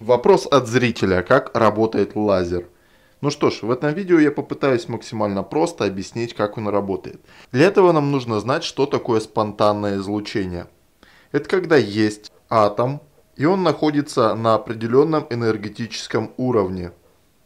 Вопрос от зрителя, как работает лазер. Ну что ж, в этом видео я попытаюсь максимально просто объяснить, как он работает. Для этого нам нужно знать, что такое спонтанное излучение. Это когда есть атом, и он находится на определенном энергетическом уровне.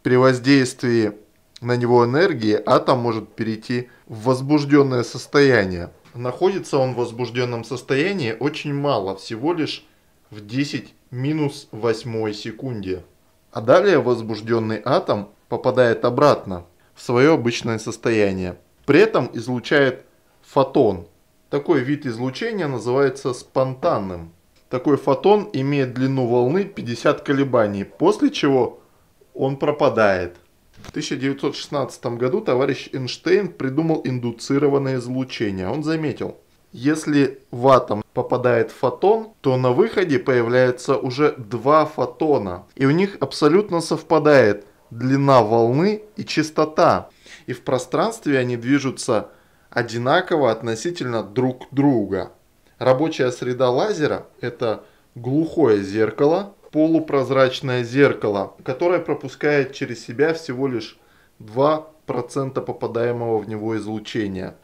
При воздействии на него энергии атом может перейти в возбужденное состояние. Находится он в возбужденном состоянии очень мало, всего лишь в 10 минус 8 секунде. А далее возбужденный атом попадает обратно в свое обычное состояние. При этом излучает фотон. Такой вид излучения называется спонтанным. Такой фотон имеет длину волны 50 колебаний, после чего он пропадает. В 1916 году товарищ Эйнштейн придумал индуцированное излучение. Он заметил, если в атом попадает фотон, то на выходе появляется уже два фотона. И у них абсолютно совпадает длина волны и частота. И в пространстве они движутся одинаково относительно друг друга. Рабочая среда лазера – это глухое зеркало, полупрозрачное зеркало, которое пропускает через себя всего лишь 2% попадаемого в него излучения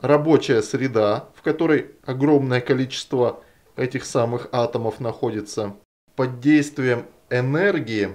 рабочая среда, в которой огромное количество этих самых атомов находится. Под действием энергии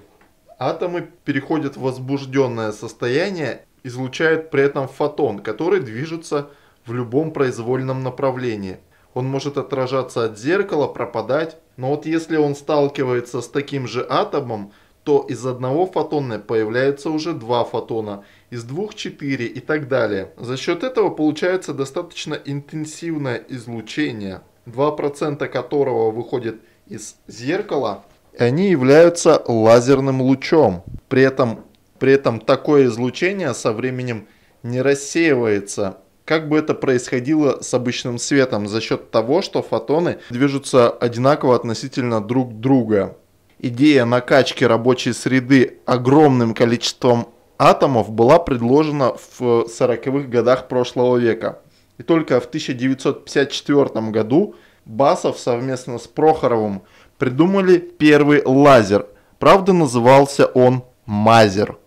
атомы переходят в возбужденное состояние, излучают при этом фотон, который движется в любом произвольном направлении. Он может отражаться от зеркала, пропадать, но вот если он сталкивается с таким же атомом, то из одного фотона появляется уже два фотона, из двух – четыре и так далее. За счет этого получается достаточно интенсивное излучение, 2% которого выходит из зеркала, и они являются лазерным лучом. При этом, при этом такое излучение со временем не рассеивается как бы это происходило с обычным светом за счет того, что фотоны движутся одинаково относительно друг друга. Идея накачки рабочей среды огромным количеством атомов была предложена в 40-х годах прошлого века. И только в 1954 году Басов совместно с Прохоровым придумали первый лазер. Правда, назывался он «Мазер».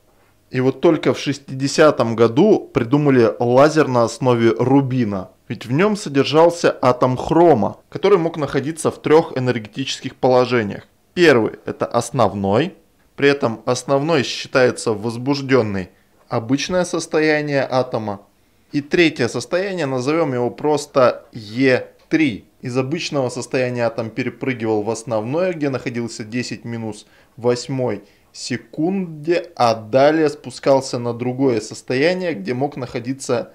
И вот только в 60-м году придумали лазер на основе рубина. Ведь в нем содержался атом хрома, который мог находиться в трех энергетических положениях. Первый – это основной. При этом основной считается возбужденный обычное состояние атома. И третье состояние, назовем его просто Е3. Из обычного состояния атом перепрыгивал в основное, где находился 10 минус 8 секунде, а далее спускался на другое состояние, где мог находиться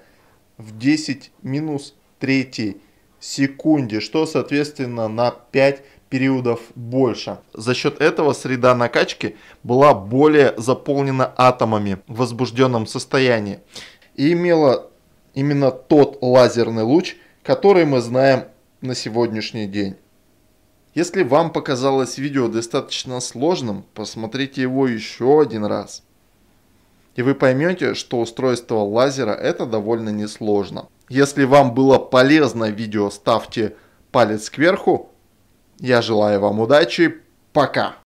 в 10 минус 3 секунде, что соответственно на 5 периодов больше. За счет этого среда накачки была более заполнена атомами в возбужденном состоянии и имела именно тот лазерный луч, который мы знаем на сегодняшний день. Если вам показалось видео достаточно сложным, посмотрите его еще один раз. И вы поймете, что устройство лазера это довольно несложно. Если вам было полезно видео, ставьте палец кверху, я желаю вам удачи. Пока.